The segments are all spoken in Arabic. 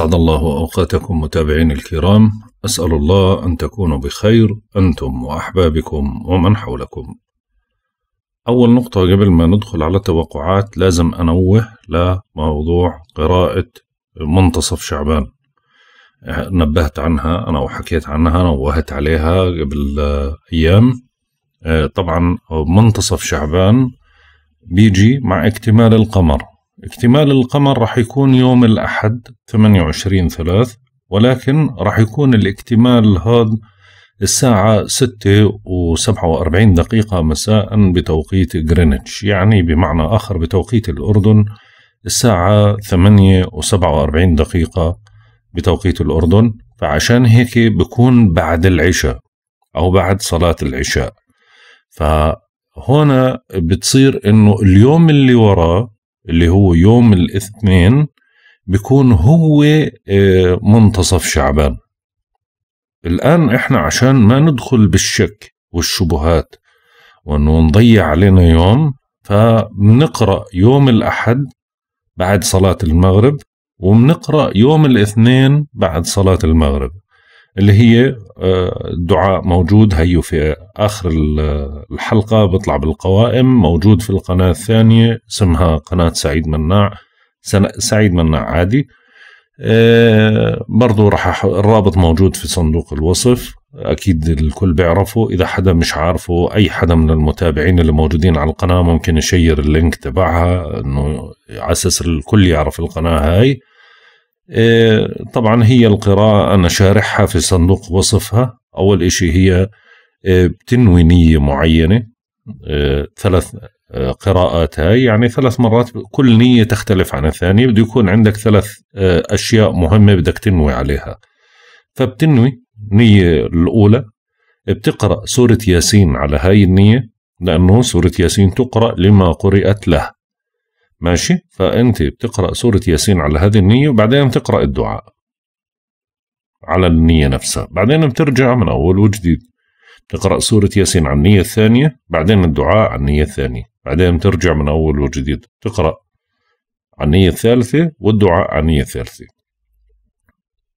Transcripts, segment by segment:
أسعد الله أوقاتكم متابعين الكرام أسأل الله أن تكونوا بخير أنتم وأحبابكم ومن حولكم أول نقطة قبل ما ندخل على التوقعات لازم أنوه لموضوع قراءة منتصف شعبان نبهت عنها أنا وحكيت عنها نوهت عليها قبل أيام طبعا منتصف شعبان بيجي مع اكتمال القمر اكتمال القمر راح يكون يوم الأحد 28 ثلاث ولكن راح يكون الاكتمال هذا الساعة 6 و47 دقيقة مساء بتوقيت غرينتش يعني بمعنى آخر بتوقيت الأردن الساعة 8 و47 دقيقة بتوقيت الأردن فعشان هيك بكون بعد العشاء أو بعد صلاة العشاء فهنا بتصير إنه اليوم اللي وراه اللي هو يوم الاثنين بيكون هو آه، منتصف شعبان الآن إحنا عشان ما ندخل بالشك والشبهات وأنه نضيع علينا يوم فبنقرأ يوم الأحد بعد صلاة المغرب وبنقرأ يوم الاثنين بعد صلاة المغرب اللي هي آه، الدعاء موجود هيو في آخر الحلقة بيطلع بالقوائم موجود في القناة الثانية اسمها قناة سعيد مناع سعيد مناع عادي آه، برضو راح الرابط موجود في صندوق الوصف اكيد الكل بيعرفه اذا حدا مش عارفه اي حدا من المتابعين اللي موجودين على القناه ممكن يشير اللينك تبعها انه على اساس الكل يعرف القناه هاي إيه، طبعا هي القراءة أنا شارحها في صندوق وصفها أول إشي هي إيه، نية معينة إيه، ثلاث قراءات هاي يعني ثلاث مرات كل نية تختلف عن الثانية بده يكون عندك ثلاث أشياء مهمة بدك تنوي عليها فبتنوي النية الأولى بتقرأ سورة ياسين على هاي النية لأنه سورة ياسين تقرأ لما قرأت له ماشي فأنت بتقرأ سورة ياسين على هذه النية وبعدين بتقرأ الدعاء على النية نفسها بعدين بترجع من أول وجديد تقرأ سورة ياسين على النية الثانية بعدين الدعاء على النية الثانية بعدين ترجع من أول وجديد تقرأ على النية الثالثة والدعاء على النية الثالثة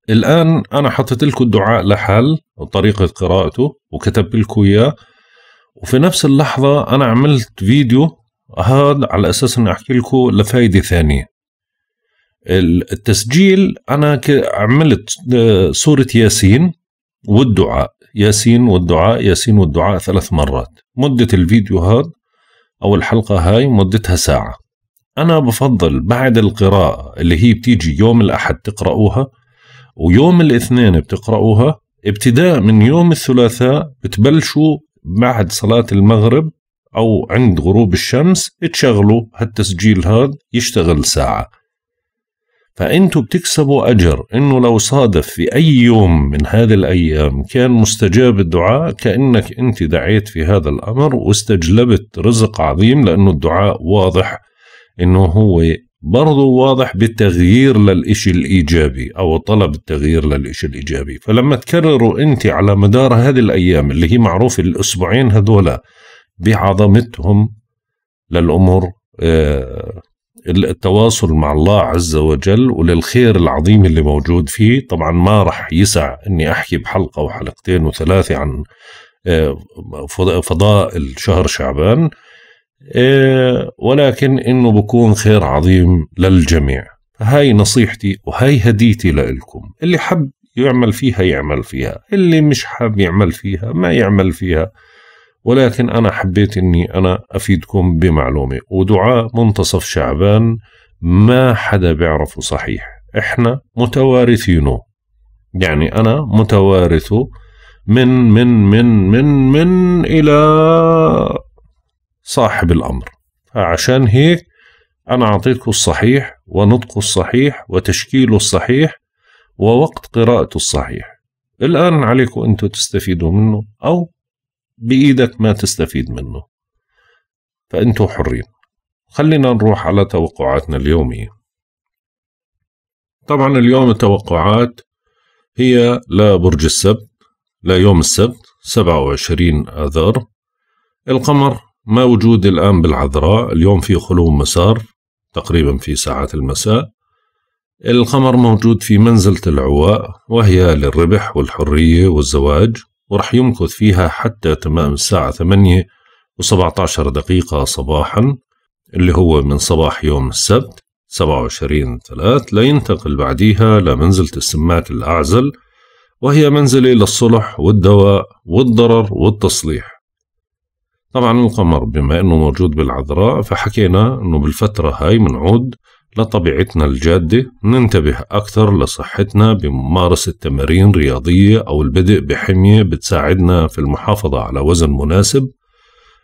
الآن أنا حطيت لكم الدعاء لحال وطريقة قراءته وكتبت لكم إياه وفي نفس اللحظة أنا عملت فيديو هذا على اساس اني احكي لكم لفائده ثانيه التسجيل انا عملت آه، سوره ياسين والدعاء ياسين والدعاء ياسين والدعاء ثلاث مرات مده الفيديو هذا او الحلقه هاي مدتها ساعه انا بفضل بعد القراءه اللي هي بتيجي يوم الاحد تقراوها ويوم الاثنين بتقراوها ابتداء من يوم الثلاثاء بتبلشوا بعد صلاة المغرب أو عند غروب الشمس تشغلوا هالتسجيل هذا يشتغل ساعة فأنتوا بتكسبوا أجر إنه لو صادف في أي يوم من هذه الأيام كان مستجاب الدعاء كأنك أنت دعيت في هذا الأمر واستجلبت رزق عظيم لأنه الدعاء واضح إنه هو برضه واضح بالتغيير للإشي الإيجابي أو طلب التغيير للإشي الإيجابي فلما تكرروا أنت على مدار هذه الأيام اللي هي معروفة الأسبوعين هذولا بعظمتهم للأمور آه، التواصل مع الله عز وجل وللخير العظيم اللي موجود فيه طبعا ما رح يسع أني أحكي بحلقة وحلقتين وثلاثة عن آه، فضاء الشهر شعبان آه، ولكن انه بكون خير عظيم للجميع هاي نصيحتي وهاي هديتي لإلكم اللي حب يعمل فيها يعمل فيها اللي مش حاب يعمل فيها ما يعمل فيها ولكن أنا حبيت أني أنا أفيدكم بمعلومة ودعاء منتصف شعبان ما حدا بيعرفه صحيح إحنا متوارثينه يعني أنا متوارثه من من من من من إلى صاحب الأمر فعشان هيك أنا أعطيتكم الصحيح ونطقه الصحيح وتشكيله الصحيح ووقت قراءته الصحيح الآن عليكم أنتم تستفيدوا منه أو بإيدك ما تستفيد منه فأنتم حرين خلينا نروح على توقعاتنا اليومية طبعا اليوم التوقعات هي لبرج السبت لا يوم السبت 27 آذار القمر ما وجود الآن بالعذراء اليوم في خلو مسار تقريبا في ساعات المساء القمر موجود في منزلة العواء وهي للربح والحرية والزواج وراح يمكث فيها حتى تمام الساعة 8 و17 دقيقة صباحا اللي هو من صباح يوم السبت 27 3 لينتقل بعديها لمنزلة السمات الأعزل وهي منزلة للصلح والدواء والضرر والتصليح طبعا القمر بما أنه موجود بالعذراء فحكينا أنه بالفترة هاي منعود لطبيعتنا الجادة ننتبه أكثر لصحتنا بممارسة تمارين رياضية أو البدء بحمية بتساعدنا في المحافظة على وزن مناسب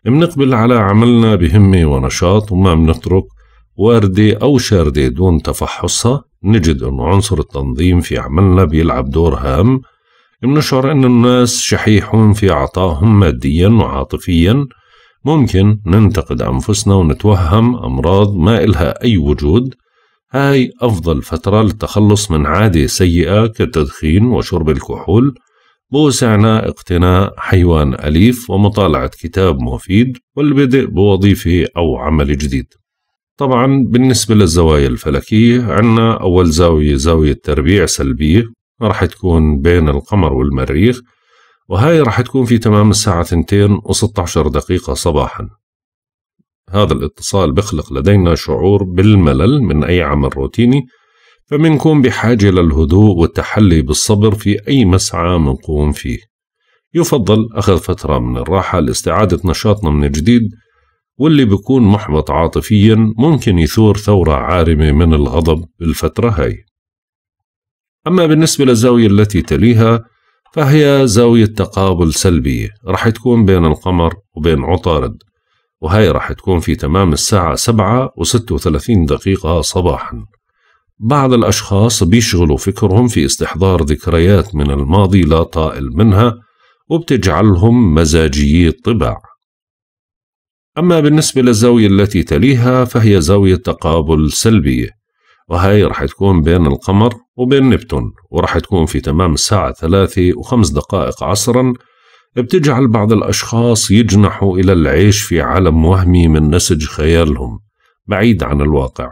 منقبل على عملنا بهمة ونشاط وما منترك واردة أو شاردة دون تفحصها نجد أن عنصر التنظيم في عملنا بيلعب دور هام منشعر أن الناس شحيحون في عطائهم ماديا وعاطفيا ممكن ننتقد أنفسنا ونتوهم أمراض ما إلها أي وجود هاي أفضل فترة للتخلص من عادة سيئة كالتدخين وشرب الكحول بوسعنا اقتناء حيوان أليف ومطالعة كتاب مفيد والبدء بوظيفة أو عمل جديد طبعا بالنسبة للزوايا الفلكية عنا أول زاوية زاوية تربيع سلبية رح تكون بين القمر والمريخ وهاي راح تكون في تمام الساعة 2 و16 دقيقة صباحا هذا الاتصال بخلق لدينا شعور بالملل من أي عمل روتيني فمنكون بحاجة للهدوء والتحلي بالصبر في أي مسعى منقوم فيه يفضل أخذ فترة من الراحة لاستعادة نشاطنا من جديد واللي بيكون محبط عاطفيا ممكن يثور ثورة عارمة من الغضب بالفترة هاي أما بالنسبة للزاوية التي تليها فهي زاوية تقابل سلبية راح تكون بين القمر وبين عطارد وهي راح تكون في تمام الساعة سبعة وستة وثلاثين دقيقة صباحا بعض الأشخاص بيشغلوا فكرهم في استحضار ذكريات من الماضي لا طائل منها وبتجعلهم مزاجيي الطباع أما بالنسبة للزاوية التي تليها فهي زاوية تقابل سلبية وهي راح تكون بين القمر وبين نبتون وراح تكون في تمام الساعة ثلاثة وخمس دقائق عصرا بتجعل بعض الأشخاص يجنحوا إلى العيش في عالم وهمي من نسج خيالهم بعيد عن الواقع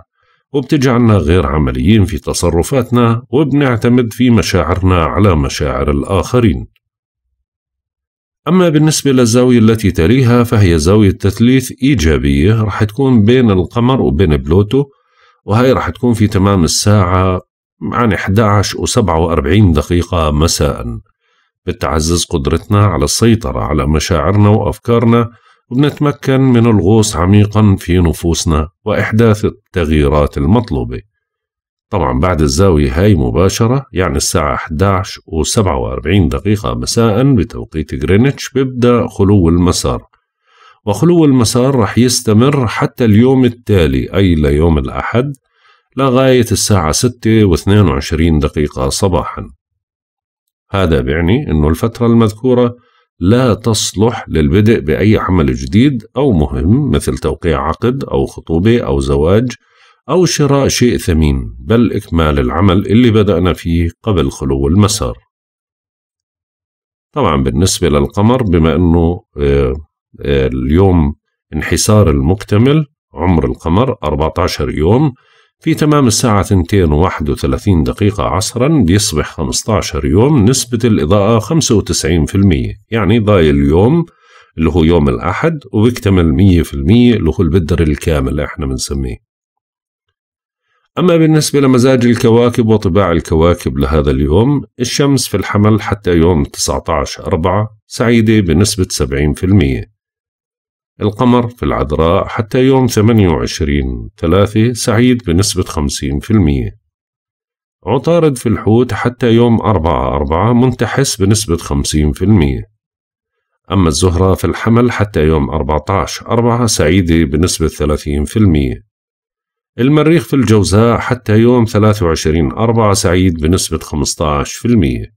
وبتجعلنا غير عمليين في تصرفاتنا وبنعتمد في مشاعرنا على مشاعر الآخرين أما بالنسبة للزاوية التي تليها فهي زاوية تثليث إيجابية رح تكون بين القمر وبين بلوتو وهي راح تكون في تمام الساعة عن 11 و47 دقيقة مساء بتعزز قدرتنا على السيطرة على مشاعرنا وأفكارنا وبنتمكن من الغوص عميقا في نفوسنا وإحداث التغييرات المطلوبة طبعا بعد الزاوية هاي مباشرة يعني الساعة 11 و47 دقيقة مساء بتوقيت غرينتش بيبدأ خلو المسار وخلو المسار رح يستمر حتى اليوم التالي أي ليوم الأحد لغاية الساعة ستة واثنين وعشرين دقيقة صباحا هذا بيعني أن الفترة المذكورة لا تصلح للبدء بأي عمل جديد أو مهم مثل توقيع عقد أو خطوبة أو زواج أو شراء شيء ثمين بل إكمال العمل اللي بدأنا فيه قبل خلو المسار طبعا بالنسبة للقمر بما أنه آه، اليوم انحسار المكتمل عمر القمر 14 يوم في تمام الساعة 2:31 دقيقة عصرا بيصبح 15 يوم نسبة الإضاءة 95% يعني ضايل اليوم اللي هو يوم الأحد وبيكتمل 100% اللي هو البدر الكامل احنا بنسميه أما بالنسبة لمزاج الكواكب وطباع الكواكب لهذا اليوم الشمس في الحمل حتى يوم 19 4 سعيدة بنسبة 70% القمر في العذراء حتى يوم 28 3 سعيد بنسبة 50% عطارد في الحوت حتى يوم 4 4 منتحس بنسبة 50% أما الزهرة في الحمل حتى يوم 14 4 سعيدة بنسبة 30% المريخ في الجوزاء حتى يوم 23 4 سعيد بنسبة 15%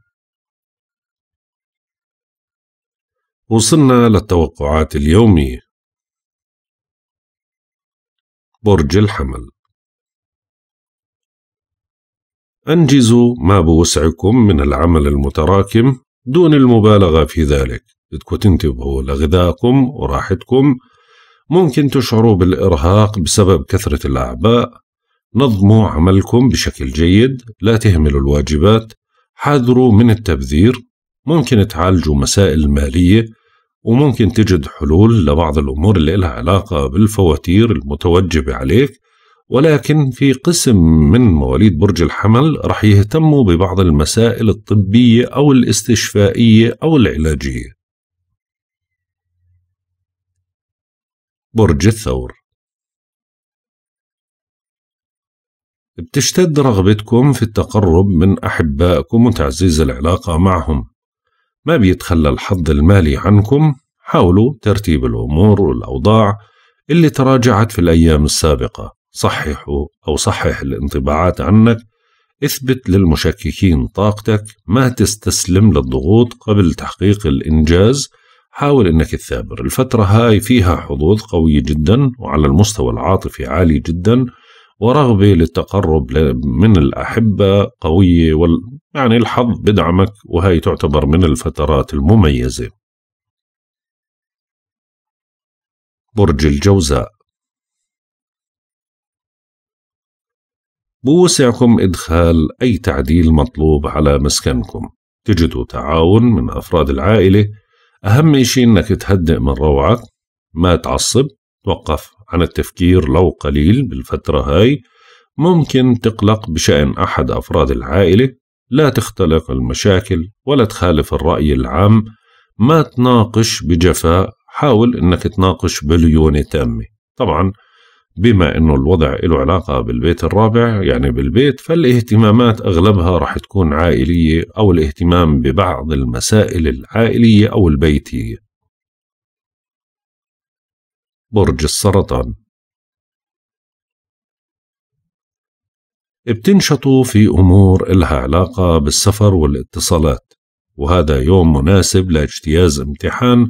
وصلنا للتوقعات اليومية برج الحمل أنجزوا ما بوسعكم من العمل المتراكم دون المبالغة في ذلك بدكم تنتبهوا لغذائكم وراحتكم ممكن تشعروا بالإرهاق بسبب كثرة الأعباء نظموا عملكم بشكل جيد لا تهملوا الواجبات حاذروا من التبذير ممكن تعالجوا مسائل مالية وممكن تجد حلول لبعض الأمور اللي لها علاقة بالفواتير المتوجبة عليك ولكن في قسم من مواليد برج الحمل رح يهتموا ببعض المسائل الطبية أو الاستشفائية أو العلاجية برج الثور بتشتد رغبتكم في التقرب من أحبائكم وتعزيز العلاقة معهم ما بيتخلى الحظ المالي عنكم حاولوا ترتيب الأمور والأوضاع اللي تراجعت في الأيام السابقة صححوا أو صحح الانطباعات عنك اثبت للمشككين طاقتك ما تستسلم للضغوط قبل تحقيق الإنجاز حاول أنك تثابر الفترة هاي فيها حظوظ قوية جدا وعلى المستوى العاطفي عالي جدا ورغبة للتقرب من الأحبة قوية يعني الحظ بدعمك وهي تعتبر من الفترات المميزة برج الجوزاء بوسعكم إدخال أي تعديل مطلوب على مسكنكم تجدوا تعاون من أفراد العائلة أهم شيء إنك تهدئ من روعك ما تعصب توقف عن التفكير لو قليل بالفترة هاي ممكن تقلق بشأن أحد أفراد العائلة لا تختلق المشاكل ولا تخالف الرأي العام ما تناقش بجفاء حاول انك تناقش بليونة تامة طبعا بما انه الوضع له علاقة بالبيت الرابع يعني بالبيت فالاهتمامات اغلبها رح تكون عائلية او الاهتمام ببعض المسائل العائلية او البيتية برج السرطان بتنشطوا في أمور إلها علاقة بالسفر والاتصالات وهذا يوم مناسب لاجتياز امتحان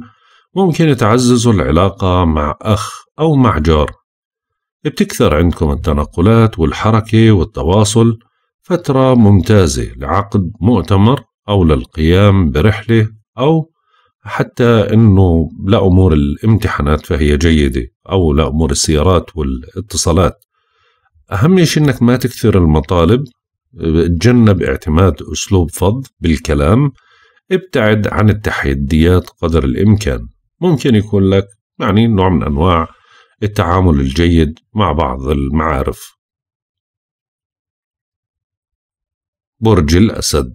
ممكن تعززوا العلاقة مع أخ أو مع جار بتكثر عندكم التنقلات والحركة والتواصل فترة ممتازة لعقد مؤتمر أو للقيام برحلة أو حتى أنه لأمور الامتحانات فهي جيدة أو لأمور السيارات والاتصالات أهم شيء إنك ما تكثر المطالب تجنب اعتماد أسلوب فض بالكلام ابتعد عن التحديات قدر الإمكان ممكن يكون لك يعني نوع من أنواع التعامل الجيد مع بعض المعارف برج الأسد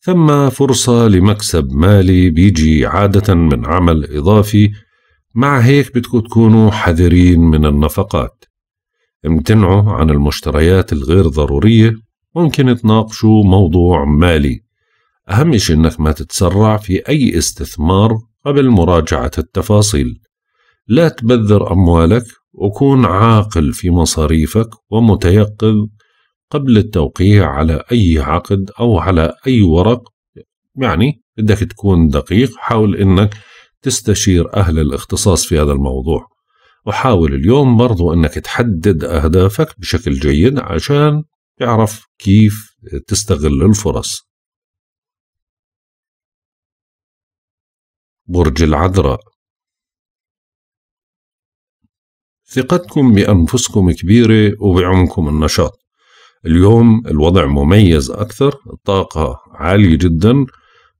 ثم فرصة لمكسب مالي بيجي عادة من عمل إضافي مع هيك بدكم تكونوا حذرين من النفقات امتنعوا عن المشتريات الغير ضرورية ممكن تناقشوا موضوع مالي أهم شيء أنك ما تتسرع في أي استثمار قبل مراجعة التفاصيل لا تبذر أموالك وكون عاقل في مصاريفك ومتيقظ قبل التوقيع على أي عقد أو على أي ورق يعني بدك تكون دقيق حاول أنك تستشير أهل الاختصاص في هذا الموضوع وحاول اليوم برضو أنك تحدد أهدافك بشكل جيد عشان تعرف كيف تستغل الفرص برج العذراء ثقتكم بأنفسكم كبيرة وبعمكم النشاط اليوم الوضع مميز أكثر الطاقة عالية جدا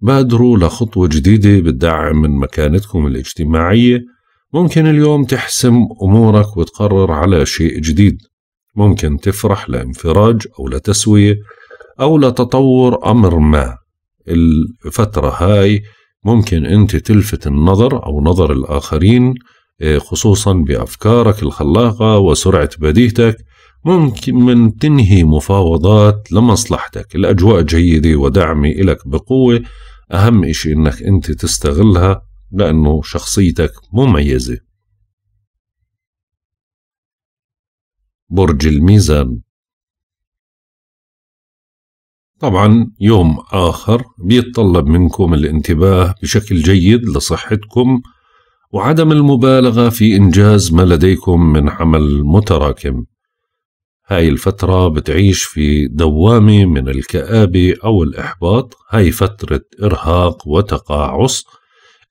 بادروا لخطوة جديدة بتدعم من مكانتكم الاجتماعية ممكن اليوم تحسم أمورك وتقرر على شيء جديد ممكن تفرح لانفراج أو لتسوية أو لتطور أمر ما الفترة هاي ممكن أنت تلفت النظر أو نظر الآخرين آه، خصوصا بأفكارك الخلاقة وسرعة بديهتك ممكن من تنهي مفاوضات لمصلحتك الأجواء جيدة ودعمي إلك بقوة أهم إشي إنك أنت تستغلها لأنه شخصيتك مميزة برج الميزان طبعا يوم آخر بيتطلب منكم الانتباه بشكل جيد لصحتكم وعدم المبالغة في إنجاز ما لديكم من عمل متراكم هاي الفترة بتعيش في دوامة من الكآبة أو الإحباط هاي فترة إرهاق وتقاعس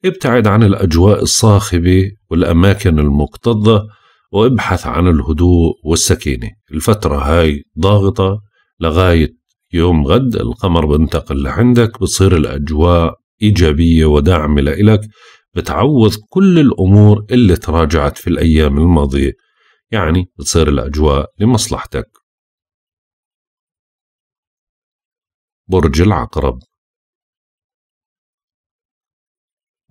ابتعد إيه عن الأجواء الصاخبة والأماكن المكتظة وابحث عن الهدوء والسكينة الفترة هاي ضاغطة لغاية يوم غد القمر بنتقل لعندك بتصير الأجواء إيجابية وداعمة لإلك بتعوض كل الأمور اللي تراجعت في الأيام الماضية يعني بتصير الأجواء لمصلحتك برج العقرب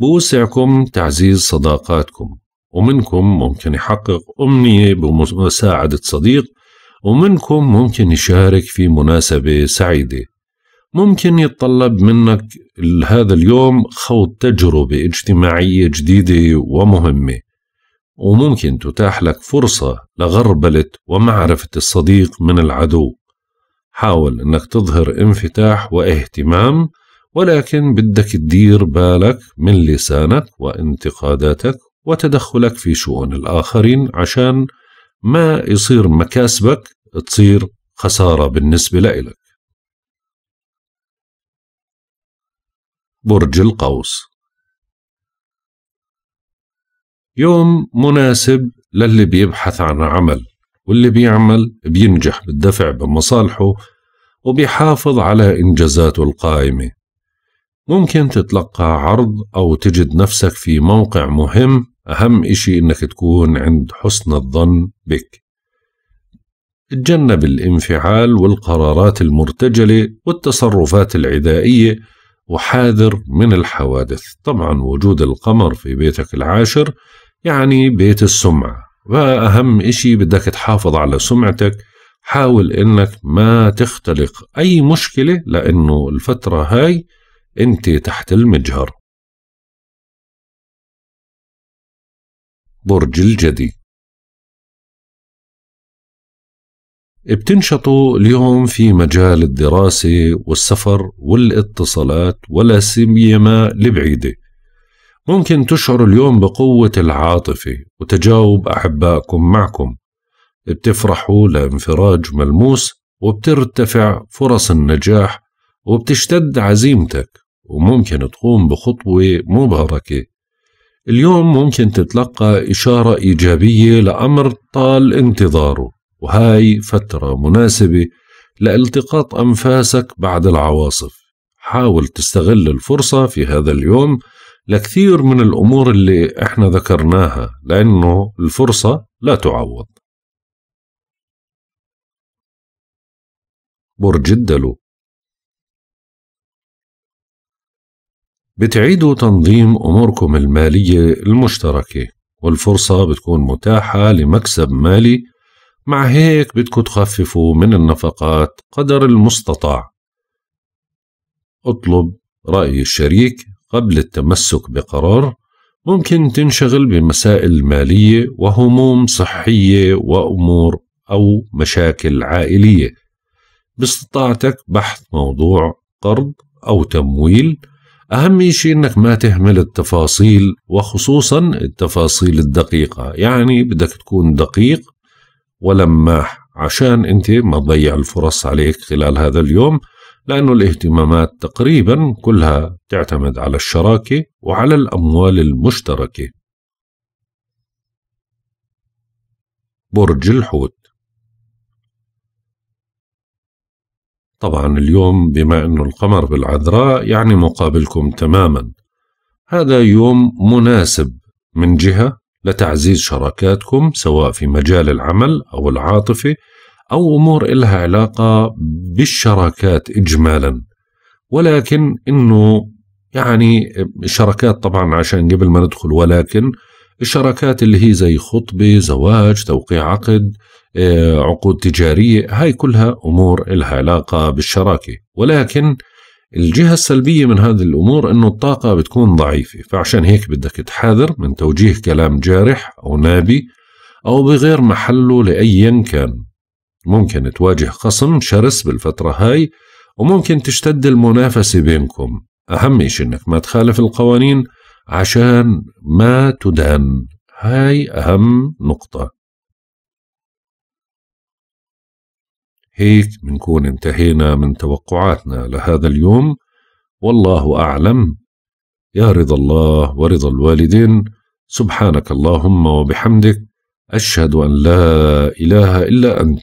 بوسعكم تعزيز صداقاتكم ومنكم ممكن يحقق أمنية بمساعدة صديق ومنكم ممكن يشارك في مناسبة سعيدة ممكن يتطلب منك هذا اليوم خوض تجربة اجتماعية جديدة ومهمة وممكن تتاح لك فرصة لغربلة ومعرفة الصديق من العدو حاول أنك تظهر انفتاح واهتمام ولكن بدك تدير بالك من لسانك وانتقاداتك وتدخلك في شؤون الآخرين عشان ما يصير مكاسبك تصير خسارة بالنسبة لإلك برج القوس يوم مناسب للي بيبحث عن عمل واللي بيعمل بينجح بالدفع بمصالحه وبيحافظ على إنجازاته القائمة ممكن تتلقى عرض أو تجد نفسك في موقع مهم أهم إشي إنك تكون عند حسن الظن بك تجنب الانفعال والقرارات المرتجلة والتصرفات العدائية وحاذر من الحوادث طبعا وجود القمر في بيتك العاشر يعني بيت السمعة وأهم إشي بدك تحافظ على سمعتك حاول إنك ما تختلق أي مشكلة لأنه الفترة هاي أنت تحت المجهر برج الجدي بتنشطوا اليوم في مجال الدراسة والسفر والاتصالات ولا سيما لبعيده ممكن تشعر اليوم بقوة العاطفة وتجاوب أحبائكم معكم بتفرحوا لانفراج ملموس وبترتفع فرص النجاح وبتشتد عزيمتك وممكن تقوم بخطوة مباركة اليوم ممكن تتلقى إشارة إيجابية لأمر طال انتظاره وهاي فترة مناسبة لالتقاط أنفاسك بعد العواصف حاول تستغل الفرصة في هذا اليوم لكثير من الأمور اللي إحنا ذكرناها لأنه الفرصة لا تعوض برج الدلو بتعيدوا تنظيم أموركم المالية المشتركة والفرصة بتكون متاحة لمكسب مالي مع هيك بدكم تخففوا من النفقات قدر المستطاع اطلب رأي الشريك قبل التمسك بقرار ممكن تنشغل بمسائل مالية وهموم صحية وأمور أو مشاكل عائلية باستطاعتك بحث موضوع قرض أو تمويل أهم شيء أنك ما تهمل التفاصيل وخصوصا التفاصيل الدقيقة يعني بدك تكون دقيق ولماح عشان أنت ما تضيع الفرص عليك خلال هذا اليوم لأن الاهتمامات تقريبا كلها تعتمد على الشراكة وعلى الأموال المشتركة برج الحوت طبعا اليوم بما أنه القمر بالعذراء يعني مقابلكم تماما هذا يوم مناسب من جهة لتعزيز شراكاتكم سواء في مجال العمل أو العاطفة أو أمور إلها علاقة بالشراكات إجمالا ولكن إنه يعني الشراكات طبعا عشان قبل ما ندخل ولكن الشراكات اللي هي زي خطبة زواج توقيع عقد آه، عقود تجارية هاي كلها أمور إلها علاقة بالشراكة ولكن الجهة السلبية من هذه الأمور أنه الطاقة بتكون ضعيفة فعشان هيك بدك تحاذر من توجيه كلام جارح أو نابي أو بغير محله لأيا كان ممكن تواجه خصم شرس بالفترة هاي وممكن تشتد المنافسة بينكم أهم شيء إنك ما تخالف القوانين عشان ما تدان هاي أهم نقطة هيك بنكون انتهينا من توقعاتنا لهذا اليوم والله أعلم يا رضا الله ورضا الوالدين سبحانك اللهم وبحمدك أشهد أن لا إله إلا أنت